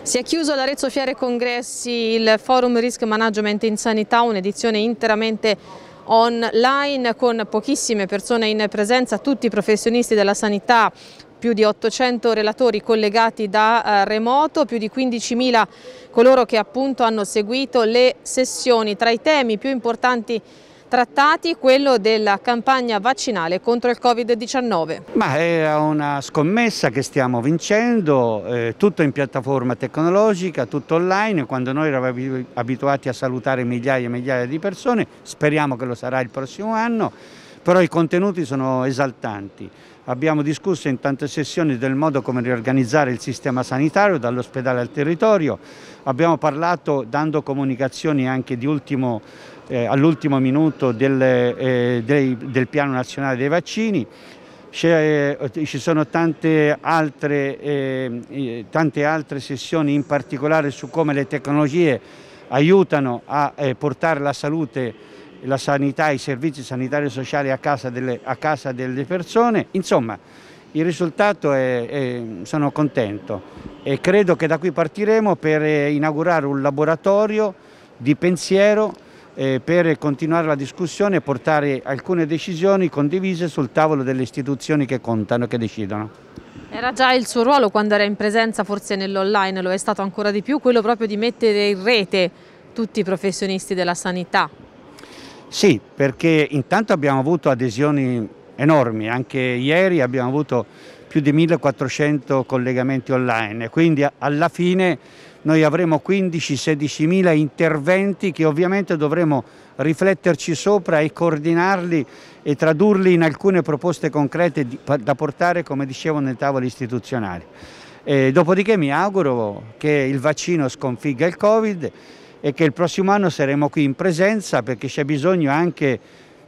Si è chiuso l'Arezzo Fiere Congressi, il Forum Risk Management in Sanità, un'edizione interamente online con pochissime persone in presenza, tutti i professionisti della sanità più di 800 relatori collegati da eh, remoto, più di 15.000 coloro che appunto hanno seguito le sessioni. Tra i temi più importanti trattati, quello della campagna vaccinale contro il Covid-19. Ma è una scommessa che stiamo vincendo, eh, tutto in piattaforma tecnologica, tutto online, quando noi eravamo abituati a salutare migliaia e migliaia di persone, speriamo che lo sarà il prossimo anno, però i contenuti sono esaltanti. Abbiamo discusso in tante sessioni del modo come riorganizzare il sistema sanitario dall'ospedale al territorio, abbiamo parlato dando comunicazioni anche di ultimo eh, all'ultimo minuto del, eh, dei, del, piano nazionale dei vaccini. Eh, ci sono tante altre, eh, tante altre sessioni in particolare su come le tecnologie aiutano a eh, portare la salute la sanità, i servizi sanitari e sociali a casa, delle, a casa delle, persone. Insomma, il risultato è, è, sono contento e credo che da qui partiremo per inaugurare un laboratorio di pensiero eh, per continuare la discussione e portare alcune decisioni condivise sul tavolo delle istituzioni che contano che decidono. Era già il suo ruolo quando era in presenza, forse nell'online lo è stato ancora di più, quello proprio di mettere in rete tutti i professionisti della sanità. Sì, perché intanto abbiamo avuto adesioni enormi, anche ieri abbiamo avuto più di 1400 collegamenti online, quindi alla fine noi avremo 15-16 mila interventi che ovviamente dovremo rifletterci sopra e coordinarli e tradurli in alcune proposte concrete da portare, come dicevo, nei tavoli istituzionali. E dopodiché mi auguro che il vaccino sconfigga il Covid e che il prossimo anno saremo qui in presenza perché c'è bisogno anche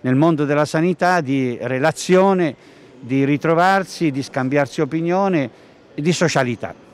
nel mondo della sanità di relazione, di ritrovarsi, di scambiarsi opinione e di socialità.